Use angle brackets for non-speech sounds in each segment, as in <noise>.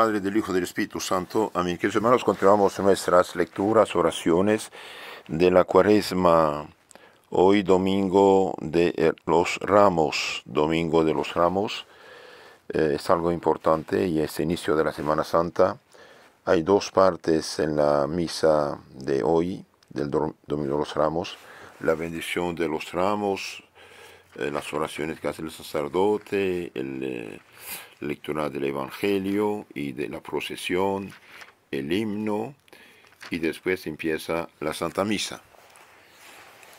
Padre, del Hijo del Espíritu Santo. Amén. Queridos hermanos, continuamos nuestras lecturas, oraciones de la cuaresma. Hoy domingo de los ramos, domingo de los ramos. Eh, es algo importante y es inicio de la Semana Santa. Hay dos partes en la misa de hoy, del domingo de los ramos. La bendición de los ramos, eh, las oraciones que hace el sacerdote, el... Eh, lectura del Evangelio y de la procesión, el himno y después empieza la Santa Misa.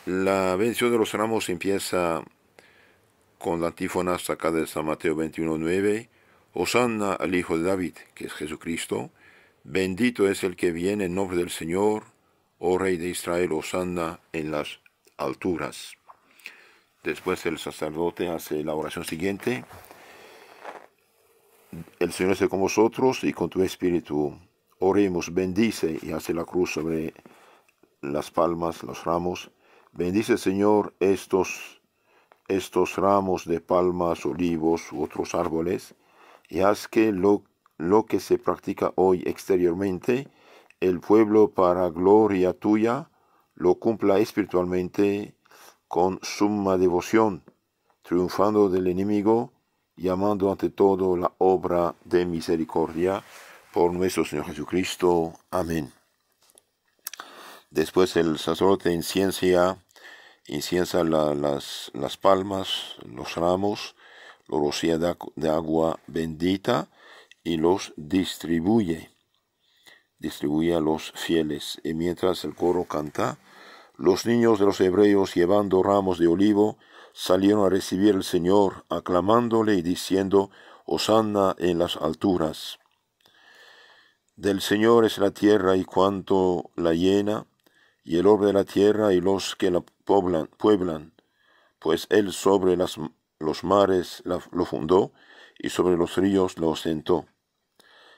La bendición de los ramos empieza con la antífona sacada de San Mateo 21.9, Hosanna al Hijo de David, que es Jesucristo, bendito es el que viene en nombre del Señor, oh Rey de Israel, Osanna en las alturas. Después el sacerdote hace la oración siguiente, el Señor esté con vosotros y con tu espíritu. Oremos, bendice y hace la cruz sobre las palmas, los ramos. Bendice, Señor, estos, estos ramos de palmas, olivos u otros árboles, y haz que lo, lo que se practica hoy exteriormente, el pueblo para gloria tuya, lo cumpla espiritualmente con suma devoción, triunfando del enemigo llamando ante todo la obra de misericordia por nuestro Señor Jesucristo. Amén. Después el sacerdote en ciencia las, las palmas, los ramos, los rocía de agua bendita y los distribuye. Distribuye a los fieles. Y mientras el coro canta, los niños de los hebreos llevando ramos de olivo salieron a recibir al Señor, aclamándole y diciendo, Hosanna en las alturas. Del Señor es la tierra y cuanto la llena, y el oro de la tierra y los que la poblan, pueblan, pues Él sobre las, los mares lo fundó y sobre los ríos lo sentó.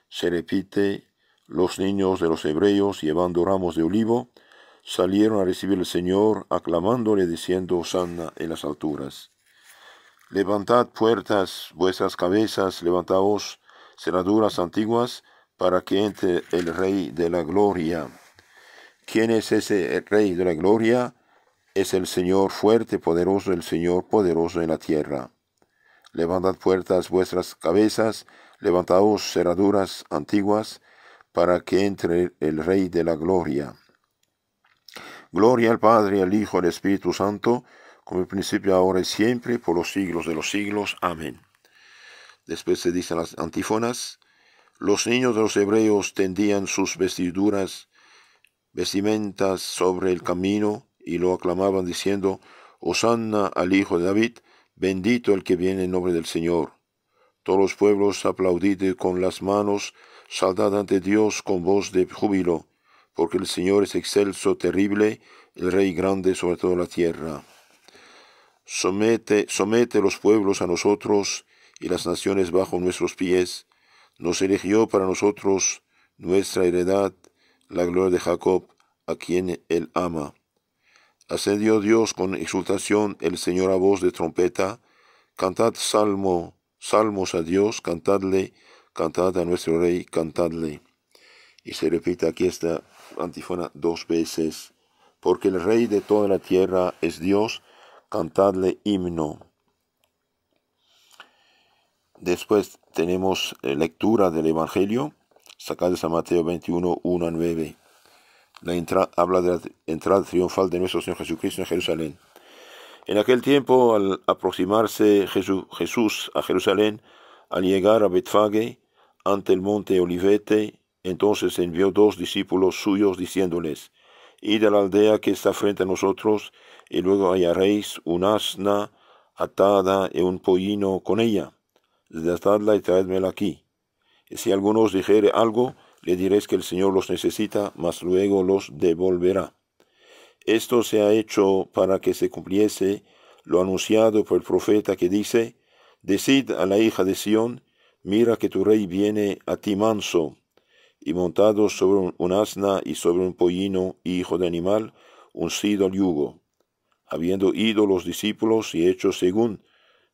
Se repite los niños de los hebreos llevando ramos de olivo salieron a recibir al Señor, aclamándole diciendo, Hosanna en las alturas. Levantad puertas vuestras cabezas, levantaos cerraduras antiguas, para que entre el Rey de la Gloria. ¿Quién es ese Rey de la Gloria? Es el Señor fuerte, poderoso, el Señor poderoso en la tierra. Levantad puertas vuestras cabezas, levantaos cerraduras antiguas, para que entre el Rey de la Gloria. Gloria al Padre, al Hijo, al Espíritu Santo, como el principio, ahora y siempre, por los siglos de los siglos. Amén. Después se dicen las antífonas. Los niños de los hebreos tendían sus vestiduras, vestimentas sobre el camino, y lo aclamaban diciendo, Osanna al Hijo de David, bendito el que viene en nombre del Señor. Todos los pueblos aplaudid con las manos, saldad ante Dios con voz de júbilo porque el Señor es excelso, terrible, el Rey grande sobre toda la tierra. Somete, somete los pueblos a nosotros y las naciones bajo nuestros pies. Nos eligió para nosotros nuestra heredad, la gloria de Jacob, a quien él ama. Ascendió Dios con exultación el Señor a voz de trompeta. Cantad salmo, salmos a Dios, cantadle, cantad a nuestro Rey, cantadle. Y se repite aquí esta antífona dos veces, porque el Rey de toda la tierra es Dios, cantadle himno. Después tenemos eh, lectura del Evangelio, sacada de San Mateo 21, 1 a 9. La entra, habla de la entrada triunfal de nuestro Señor Jesucristo en Jerusalén. En aquel tiempo, al aproximarse Jesús a Jerusalén, al llegar a Betfage, ante el monte Olivete, entonces envió dos discípulos suyos diciéndoles, Id a la aldea que está frente a nosotros, y luego hallaréis un asna atada y un pollino con ella. Desatadla y traedmela aquí. Y si alguno os dijere algo, le diréis que el Señor los necesita, mas luego los devolverá. Esto se ha hecho para que se cumpliese lo anunciado por el profeta que dice, Decid a la hija de Sión, mira que tu rey viene a ti manso, y montado sobre un, un asna y sobre un pollino, hijo de animal, uncido al yugo. Habiendo ido los discípulos y hecho según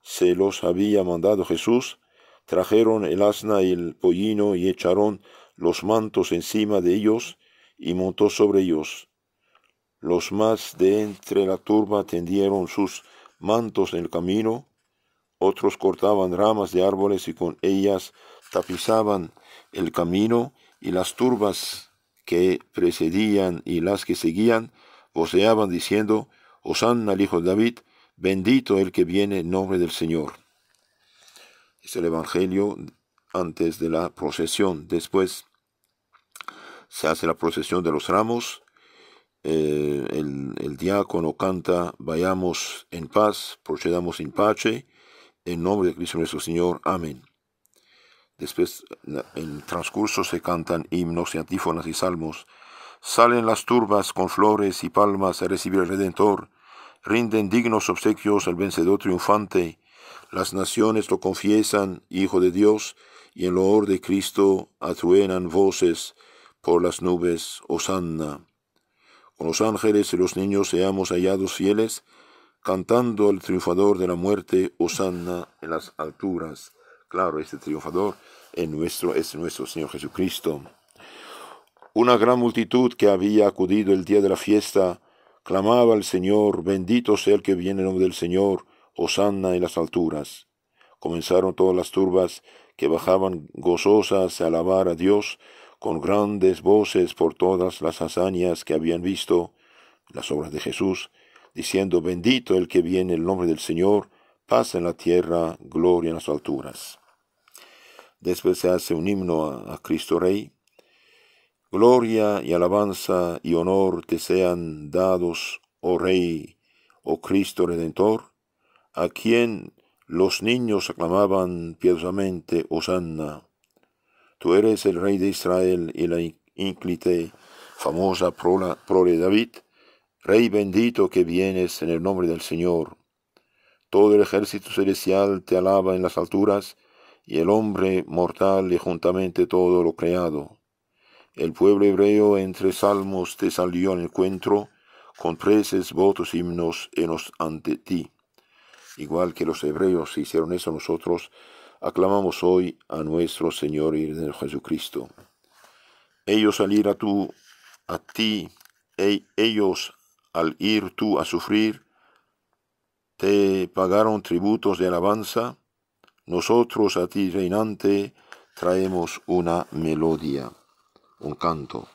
se los había mandado Jesús, trajeron el asna y el pollino y echaron los mantos encima de ellos y montó sobre ellos. Los más de entre la turba tendieron sus mantos en el camino, otros cortaban ramas de árboles y con ellas tapizaban el camino y las turbas que precedían y las que seguían voceaban diciendo, Osanna al Hijo de David, bendito el que viene en nombre del Señor. Es el Evangelio antes de la procesión. Después se hace la procesión de los ramos. Eh, el, el, diácono canta, vayamos en paz, procedamos en pace, en nombre de Cristo nuestro Señor. Amén. Después, en transcurso se cantan himnos y antífonas y salmos. Salen las turbas con flores y palmas a recibir al Redentor. Rinden dignos obsequios al vencedor triunfante. Las naciones lo confiesan, Hijo de Dios, y en loor de Cristo atruenan voces por las nubes, Osanna. Con los ángeles y los niños seamos hallados fieles, cantando al triunfador de la muerte, Osanna, en las alturas. Claro, este triunfador es nuestro, es nuestro Señor Jesucristo. Una gran multitud que había acudido el día de la fiesta clamaba al Señor, bendito sea el que viene en nombre del Señor, hosanna en las alturas. Comenzaron todas las turbas que bajaban gozosas a alabar a Dios con grandes voces por todas las hazañas que habían visto, las obras de Jesús, diciendo, bendito el que viene en el nombre del Señor, Paz en la tierra, gloria en las alturas. Después se hace un himno a, Cristo Rey. Gloria y alabanza y honor te sean dados, oh Rey, oh Cristo Redentor, a quien los niños aclamaban piadosamente, osanna Tú eres el Rey de Israel y la ínclite famosa prole David, Rey bendito que vienes en el nombre del Señor, todo el ejército celestial te alaba en las alturas, y el hombre mortal y juntamente todo lo creado. El pueblo hebreo entre salmos te salió en encuentro, con preces, votos, himnos enos ante ti. Igual que los hebreos hicieron eso nosotros, aclamamos hoy a nuestro Señor y Jesucristo. Ellos al ir a, tú, a ti, y e, ellos al ir tú a sufrir, te pagaron tributos de alabanza, nosotros a ti reinante traemos una melodía, un canto.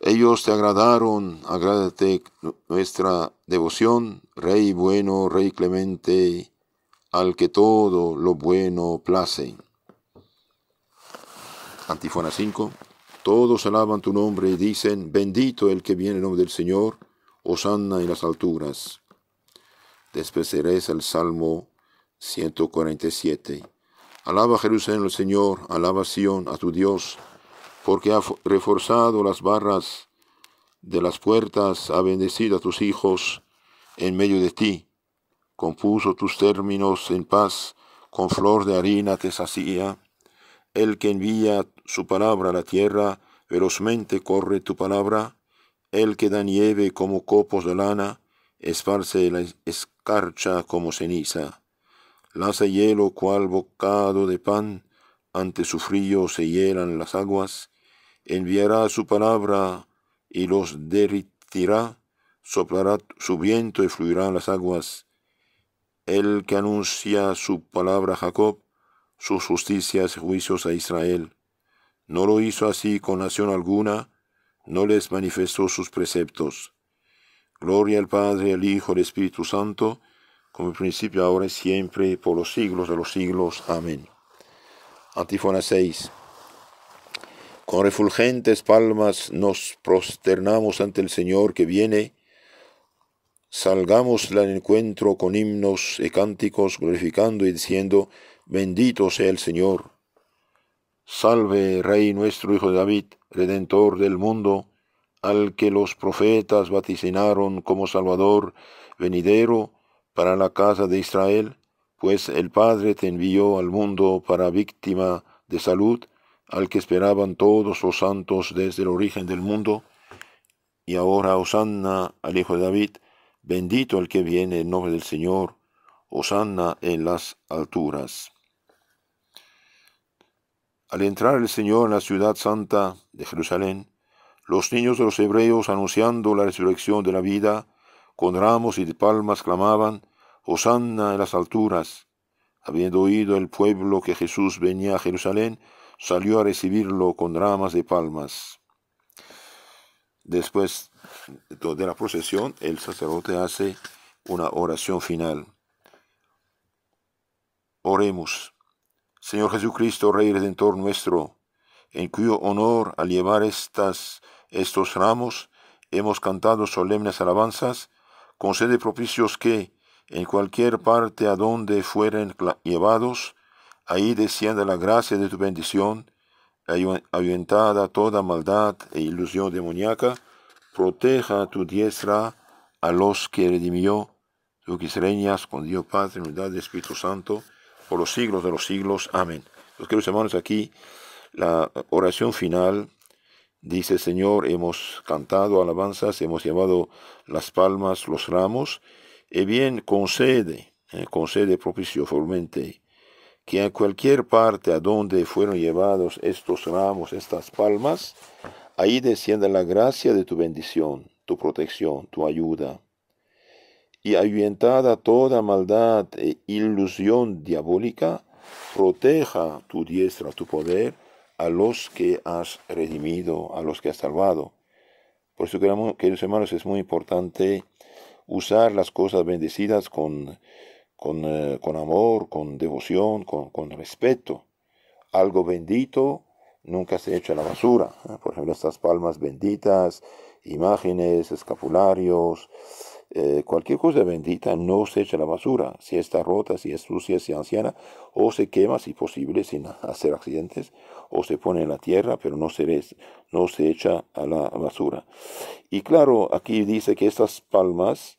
Ellos te agradaron, agrádate nuestra devoción, Rey bueno, Rey clemente, al que todo lo bueno place. Antífona 5. Todos alaban tu nombre y dicen, bendito el que viene en nombre del Señor, Osanna en las alturas despreciaréis el Salmo 147. Alaba Jerusalén el Señor, alaba Sión a tu Dios, porque ha reforzado las barras de las puertas, ha bendecido a tus hijos en medio de ti, compuso tus términos en paz, con flor de harina te sacía. El que envía su palabra a la tierra, velozmente corre tu palabra. El que da nieve como copos de lana, esparce la como ceniza, laza hielo cual bocado de pan, ante su frío se hielan las aguas, enviará su palabra y los derritirá, soplará su viento y fluirán las aguas. El que anuncia su palabra a Jacob, sus justicias y juicios a Israel. No lo hizo así con nación alguna, no les manifestó sus preceptos. Gloria al Padre, al Hijo, al Espíritu Santo, como en principio, ahora y siempre, por los siglos de los siglos. Amén. Antífona 6. Con refulgentes palmas nos prosternamos ante el Señor que viene. Salgamos al encuentro con himnos y cánticos, glorificando y diciendo, bendito sea el Señor. Salve, Rey nuestro Hijo de David, Redentor del mundo al que los profetas vaticinaron como Salvador venidero para la casa de Israel, pues el Padre te envió al mundo para víctima de salud, al que esperaban todos los santos desde el origen del mundo. Y ahora Osanna al Hijo de David, bendito el que viene en nombre del Señor, Osanna en las alturas. Al entrar el Señor en la ciudad santa de Jerusalén, los niños de los hebreos, anunciando la resurrección de la vida, con ramos y de palmas clamaban, Hosanna en las alturas. Habiendo oído el pueblo que Jesús venía a Jerusalén, salió a recibirlo con ramas de palmas. Después de la procesión, el sacerdote hace una oración final. Oremos. Señor Jesucristo, Rey Redentor nuestro, en cuyo honor al llevar estas estos ramos, hemos cantado solemnes alabanzas, concede propicios que, en cualquier parte a donde fueren llevados, ahí descienda la gracia de tu bendición, ayuntada toda maldad e ilusión demoníaca, proteja tu diestra a los que redimió, tú que con Dios Padre, en unidad Espíritu Santo, por los siglos de los siglos. Amén. Los queridos hermanos, aquí la oración final Dice, Señor, hemos cantado alabanzas, hemos llevado las palmas, los ramos, y eh, bien concede, eh, concede propiciosamente que en cualquier parte a donde fueron llevados estos ramos, estas palmas, ahí descienda la gracia de tu bendición, tu protección, tu ayuda. Y ahuyentada toda maldad e ilusión diabólica, proteja tu diestra, tu poder, a los que has redimido, a los que has salvado. Por eso, queridos hermanos, es muy importante usar las cosas bendecidas con, eh, con, amor, con devoción, con, con, respeto. Algo bendito nunca se echa a la basura. Por ejemplo, estas palmas benditas, imágenes, escapularios, eh, cualquier cosa bendita no se echa a la basura, si está rota, si es sucia, si es anciana, o se quema si posible sin <laughs> hacer accidentes, o se pone en la tierra, pero no se, no se echa a la basura. Y claro, aquí dice que estas palmas,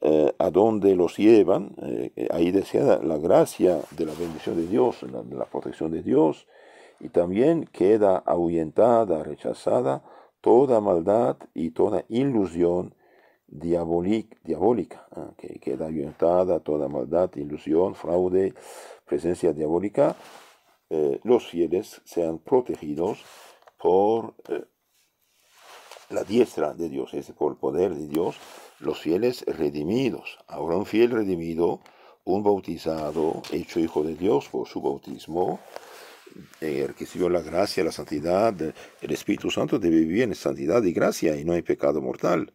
eh, a donde los llevan, eh, ahí decía la gracia de la bendición de Dios, la, la protección de Dios, y también queda ahuyentada, rechazada toda maldad y toda ilusión diabólica, ¿ah? que queda ayuntada toda maldad, ilusión, fraude, presencia diabólica, eh, los fieles sean protegidos por eh, la diestra de Dios, es por el poder de Dios, los fieles redimidos. Ahora un fiel redimido, un bautizado, hecho hijo de Dios por su bautismo, eh, recibió la gracia, la santidad, el Espíritu Santo debe vivir en santidad y gracia y no hay pecado mortal.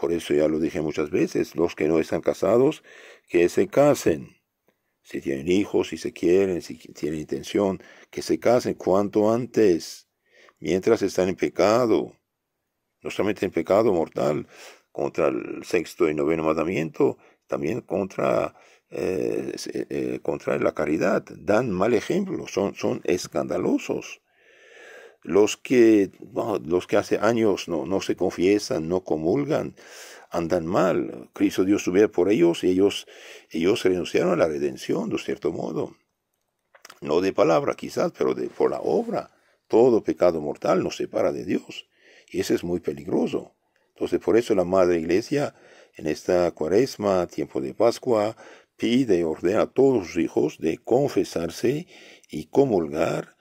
Por eso ya lo dije muchas veces, los que no están casados, que se casen. Si tienen hijos, si se quieren, si tienen intención, que se casen cuanto antes, mientras están en pecado. No solamente en pecado mortal, contra el sexto y noveno mandamiento, también contra, eh, eh, contra la caridad. Dan mal ejemplo, son, son escandalosos los que, los que hace años no, se confiesan, no comulgan, andan mal. Cristo Dios su por ellos y ellos, ellos renunciaron a la redención, de cierto modo. No de palabra quizás, pero de, por la obra. Todo pecado mortal nos separa de Dios. Y eso es muy peligroso. Entonces por eso la Madre Iglesia en esta cuaresma, tiempo de Pascua, pide y ordena a todos sus hijos de confesarse y comulgar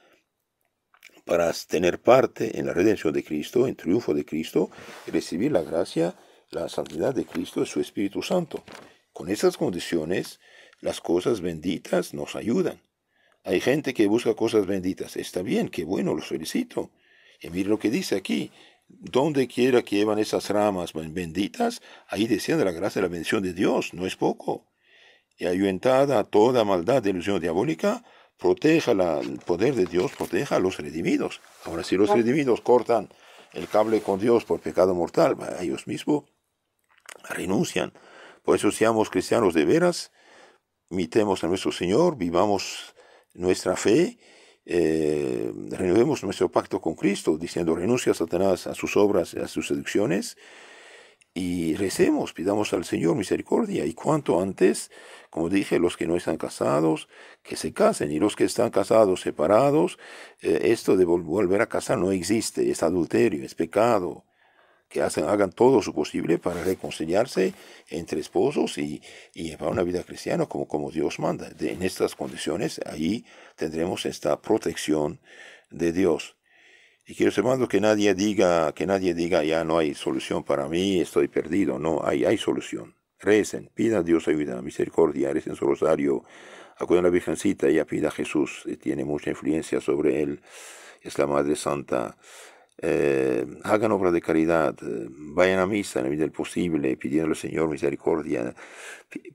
para tener parte en la redención de Cristo, en triunfo de Cristo, recibir la gracia, la santidad de Cristo y su Espíritu Santo. Con esas condiciones, las cosas benditas nos ayudan. Hay gente que busca cosas benditas. Está bien, qué bueno, lo felicito. Y mire lo que dice aquí. Donde quiera que llevan esas ramas benditas, ahí desciende la gracia y la bendición de Dios, no es poco. Y ayuntada a toda maldad de ilusión diabólica, proteja el poder de Dios, proteja a los redimidos. Ahora, si los redimidos cortan el cable con Dios por pecado mortal, ellos mismos renuncian. Por eso seamos cristianos de veras, mitemos a nuestro Señor, vivamos nuestra fe, eh, renovemos nuestro pacto con Cristo, diciendo renuncia a Satanás, a sus obras, a sus seducciones, y recemos, pidamos al Señor misericordia y cuanto antes, como dije, los que no están casados, que se casen y los que están casados separados, eh, esto de volver a casar no existe, es adulterio, es pecado, que hacen, hagan todo su posible para reconciliarse entre esposos y, llevar una vida cristiana como, como Dios manda. en estas condiciones, ahí tendremos esta protección de Dios. Y quiero, hermanos, que nadie diga, que nadie diga, ya no hay solución para mí, estoy perdido. No, hay, hay solución. Recen, pida a Dios ayuda, misericordia, recen su rosario, acudan a la Virgencita, y pida a Jesús, eh, tiene mucha influencia sobre él, es la Madre Santa. Eh, hagan obras de caridad, eh, vayan a misa en la medida del posible, pidiendo al Señor misericordia.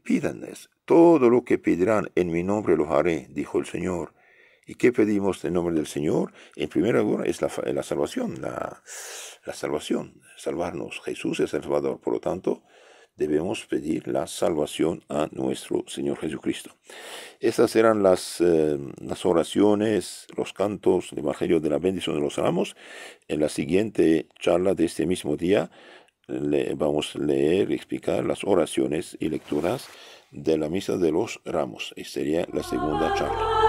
Pídanles, todo lo que pedirán en mi nombre los haré, dijo el Señor. ¿Y qué pedimos en nombre del Señor? En primer lugar es la, salvación, la, salvación, salvarnos. Jesús es el Salvador, por lo tanto debemos pedir la salvación a nuestro Señor Jesucristo. Estas eran las, eh, oraciones, los cantos, el Evangelio de la bendición de los ramos. En la siguiente charla de este mismo día le, vamos a leer y explicar las oraciones y lecturas de la Misa de los Ramos. Esta sería la segunda charla.